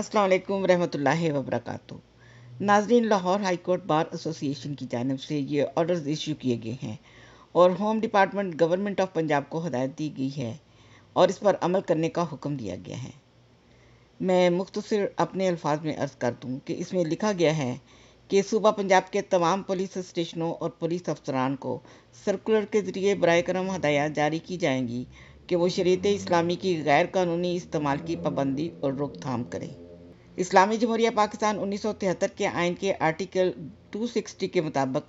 अस्सलाम रहमतुल्लाहि व नाजरीन Lahore high court bar association की जानब से ये ऑर्डर्स इशू किए गए हैं और home department government of Punjab को हदायत दी गई है और इस पर अमल करने का हुक्म दिया गया है मैं मुख्तर अपने अल्फाज में अर्ज़ कर दूँ कि इसमें लिखा गया है कि सूबा पंजाब के तमाम पुलिस स्टेशनों और पुलिस अफसरान को सर्कुलर के ज़रिए बर करम हदायत जारी की जाएंगी कि वो शरीत इस्लामी की गैर कानूनी इस्तेमाल की पाबंदी और रोकथाम करें इस्लामी जमहूरिया पाकिस्तान उन्नीस के आइन के आर्टिकल 260 के मुताबिक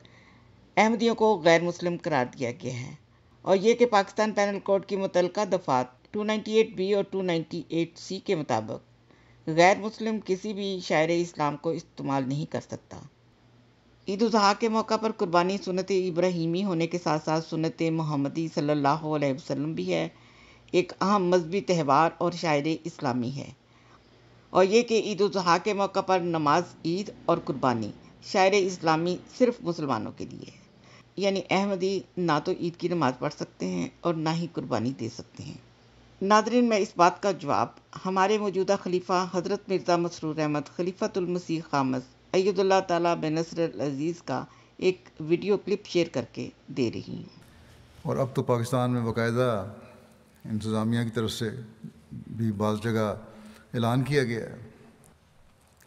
अहमदियों को गैर मुस्लिम करार दिया गया है और ये कि पाकिस्तान पैनल कोड की मुतल दफात 298 बी और 298 सी के मुताबिक गैर मुस्लिम किसी भी शायर इस्लाम को इस्तेमाल नहीं कर सकता ईद उजहा के मौका पर कुर्बानी सुनत इब्राहिमी होने के साथ साथ सुनत मोहम्मदी सल्लल्लाहु अलैहि वसल्लम भी है एक अहम मजहबी त्यौहार और शायर इस्लामी है और ये कि ईद उजहा के मौके पर नमाज ईद और कुर्बानी शायर इस्लामी सिर्फ मुसलमानों के लिए है यानी अहमदी ना तो ईद की नमाज़ पढ़ सकते हैं और ना ही कुर्बानी दे सकते हैं नादरीन में इस बात का जवाब हमारे मौजूदा खलीफा हज़रत मिर्ज़ा मसरूर अहमद खलीफ़तुलमसी खामस अयदुल्ला तला बेनसर अजीज़ का एक वीडियो क्लिप शेयर करके दे रही हूँ और अब तो पाकिस्तान में बाकायदा इंतज़ामिया की तरफ से भी बाल जगह ऐलान किया गया है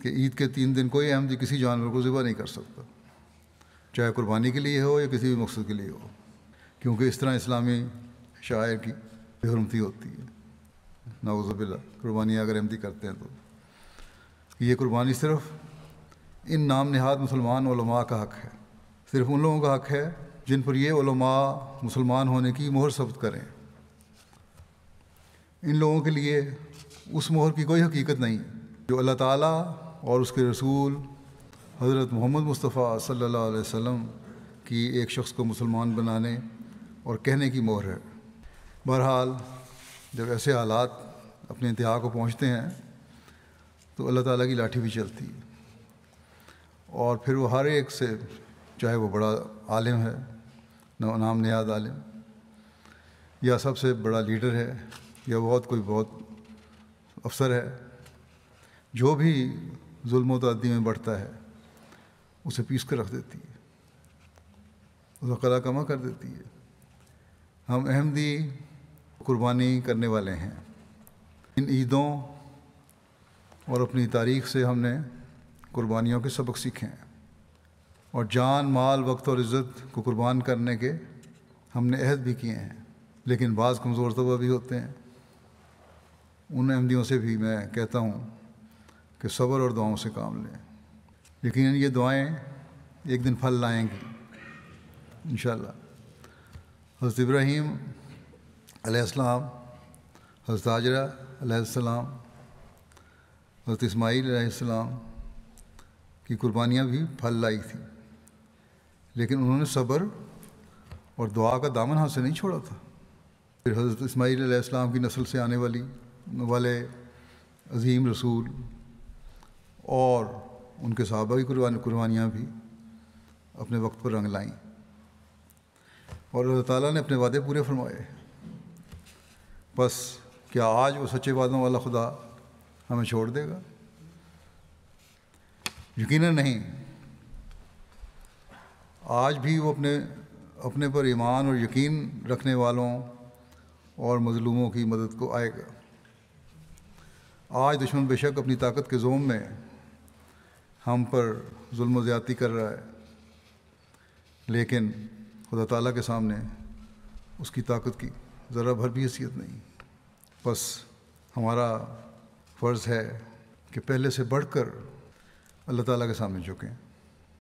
कि ईद के तीन दिन कोई अहमदी किसी जानवर को ज़िबा नहीं कर सकता चाहे कुर्बानी के लिए हो या किसी भी मकसद के लिए हो क्योंकि इस तरह इस्लामी शायर की बेहरमती होती है नाउज़बिल्ला कुर्बानी अगर अहमदी करते हैं तो ये कुर्बानी सिर्फ़ इन नाम नहाद मुसलमान का हक़ है सिर्फ उन लोगों का हक़ है जिन पर ये मुसलमान होने की मोहर सब्त करें इन लोगों के लिए उस मोहर की कोई हकीकत नहीं जो अल्लाह ताला और उसके रसूल हज़रत मोहम्मद मुस्तफ़ा सल्लल्लाहु अलैहि वसल्लम की एक शख्स को मुसलमान बनाने और कहने की मोहर है बहरहाल जब ऐसे हालात अपने इंतहा को पहुँचते हैं तो अल्लाह ताला की लाठी भी चलती है और फिर वो हर एक से चाहे वो बड़ा आलिम है नाम नयाद आलिम या सबसे बड़ा लीडर है या बहुत कोई बहुत अवसर है जो भी जुल्म तदी में बढ़ता है उसे पीस कर रख देती है उसे कला कमा कर देती है हम अहमदी कुर्बानी करने वाले हैं इन ईदों और अपनी तारीख से हमने कुर्बानियों के सबक सीखे हैं और जान माल वक्त और इज़्ज़त को कुर्बान करने के हमने अहद भी किए हैं लेकिन बाज़ कमज़ोर तबा भी होते हैं उन अहमदियों से भी मैं कहता हूँ कि सब्र और दुआओं से काम लें यकीन ये दुआएँ एक दिन फल लाएंगी इन हज़रत इब्राहीम अलैहिस्सलाम हज़रत आजरा अलैहिस्सलाम हज़रत इस्माइल अलैहिस्सलाम की कुर्बानियाँ भी फल लाई थी लेकिन उन्होंने सब्र और दुआ का दामन हाथ से नहीं छोड़ा था फिर हज़रत इस्माइल अलैहिस्सलाम की नस्ल से आने वाली वाले अजीम रसूल और उनके सहाबा की कुर्बानियाँ भी अपने वक्त पर रंग लाईं और अल्लाह ताला ने अपने वादे पूरे फरमाए बस क्या आज वो सच्चे वादों वाला खुदा हमें छोड़ देगा यकीन नहीं आज भी वो अपने अपने पर ईमान और यकीन रखने वालों और मज़लूमों की मदद को आएगा आज दुश्मन बेशक अपनी ताकत के जोम में हम पर जुल्म ज़्यादती कर रहा है लेकिन खुदा ताला के सामने उसकी ताकत की ज़रा भर भी हैसियत नहीं बस हमारा फ़र्ज़ है कि पहले से बढ़कर अल्लाह ताला के सामने झुकें